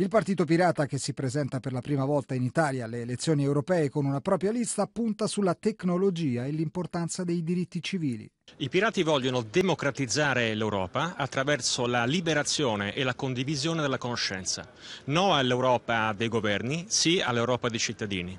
Il Partito Pirata, che si presenta per la prima volta in Italia alle elezioni europee con una propria lista, punta sulla tecnologia e l'importanza dei diritti civili. I pirati vogliono democratizzare l'Europa attraverso la liberazione e la condivisione della conoscenza. No all'Europa dei governi, sì all'Europa dei cittadini.